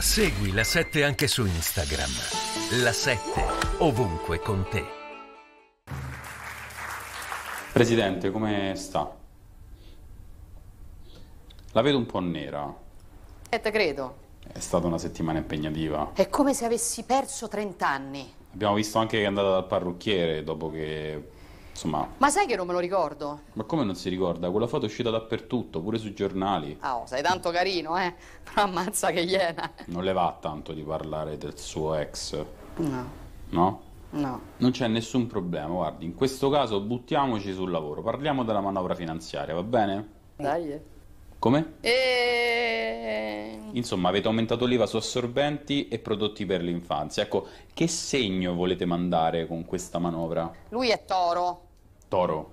Segui la 7 anche su Instagram. La 7 ovunque con te. Presidente, come sta? La vedo un po' nera. E eh, te credo. È stata una settimana impegnativa. È come se avessi perso 30 anni. Abbiamo visto anche che è andata dal parrucchiere dopo che Insomma. Ma sai che non me lo ricordo? Ma come non si ricorda? Quella foto è uscita dappertutto, pure sui giornali. Ah, oh, sei tanto carino, eh? Però ammazza che iena. Non le va tanto di parlare del suo ex. No. No? No. Non c'è nessun problema, guardi, in questo caso buttiamoci sul lavoro, parliamo della manovra finanziaria, va bene? Dai. Come? E... Insomma, avete aumentato l'IVA su assorbenti e prodotti per l'infanzia. Ecco, che segno volete mandare con questa manovra? Lui è toro. Toro.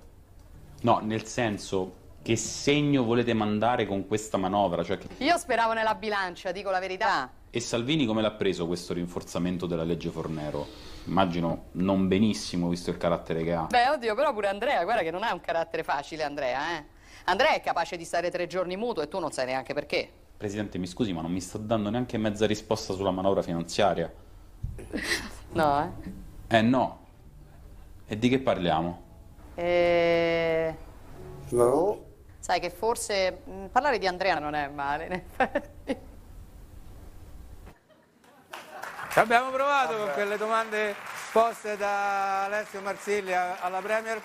No, nel senso, che segno volete mandare con questa manovra? Cioè che... Io speravo nella bilancia, dico la verità. Ah. E Salvini come l'ha preso questo rinforzamento della legge Fornero? Immagino non benissimo, visto il carattere che ha. Beh, oddio, però pure Andrea, guarda che non ha un carattere facile, Andrea, eh. Andrea è capace di stare tre giorni muto e tu non sai neanche perché. Presidente, mi scusi, ma non mi sta dando neanche mezza risposta sulla manovra finanziaria. no, eh. Eh, no. E di che parliamo? E... Eh, no. Oh. Sai che forse mh, mm, parlare di Andrea non è male, in effetti. Ci abbiamo provato Vabbè. con quelle domande poste da Alessio Marsiglia alla Premier.